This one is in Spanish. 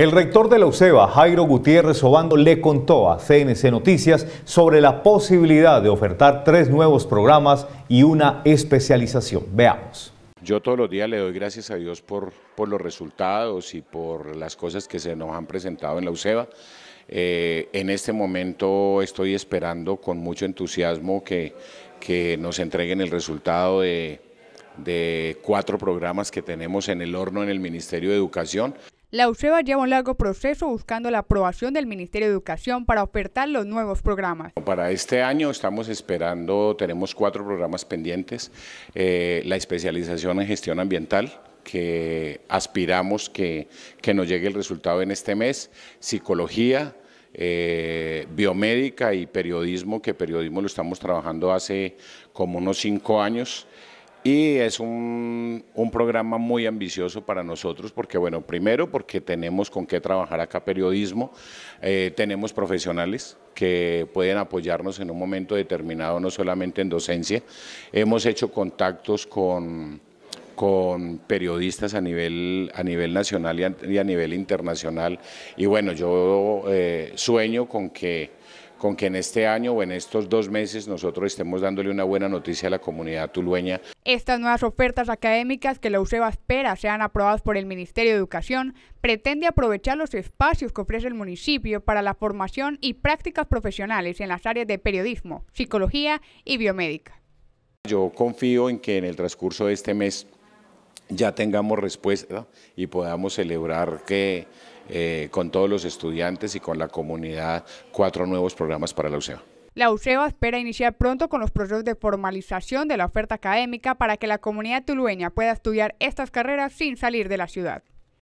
El rector de la UCEBA, Jairo Gutiérrez Obando, le contó a CNC Noticias sobre la posibilidad de ofertar tres nuevos programas y una especialización. Veamos. Yo todos los días le doy gracias a Dios por, los resultados y por las cosas que se nos han presentado en la UCEBA. Eh, en este momento estoy esperando con mucho entusiasmo que, nos entreguen el resultado de cuatro programas que tenemos en el horno en el Ministerio de Educación. La UCEBA lleva un largo proceso buscando la aprobación del Ministerio de Educación para ofertar los nuevos programas. Para este año estamos esperando, tenemos cuatro programas pendientes, eh, la especialización en gestión ambiental, que aspiramos que, nos llegue el resultado en este mes, psicología, eh, biomédica y periodismo, que periodismo lo estamos trabajando hace como unos cinco años. Y es un, programa muy ambicioso para nosotros porque, bueno, primero porque tenemos con qué trabajar acá periodismo, eh, tenemos profesionales que pueden apoyarnos en un momento determinado, no solamente en docencia. Hemos hecho contactos con, con periodistas a nivel, a nivel nacional y a, nivel internacional. Y bueno, yo eh, sueño con que con que en este año o en estos dos meses nosotros estemos dándole una buena noticia a la comunidad tulueña. Estas nuevas ofertas académicas que la UCEBA espera sean aprobadas por el Ministerio de Educación pretende aprovechar los espacios que ofrece el municipio para la formación y prácticas profesionales en las áreas de periodismo, psicología y biomédica. Yo confío en que en el transcurso de este mes ya tengamos respuesta y podamos celebrar que eh, con todos los estudiantes y con la comunidad cuatro nuevos programas para la UCEBA. La UCEBA espera iniciar pronto con los procesos de formalización de la oferta académica para que la comunidad tulueña pueda estudiar estas carreras sin salir de la ciudad.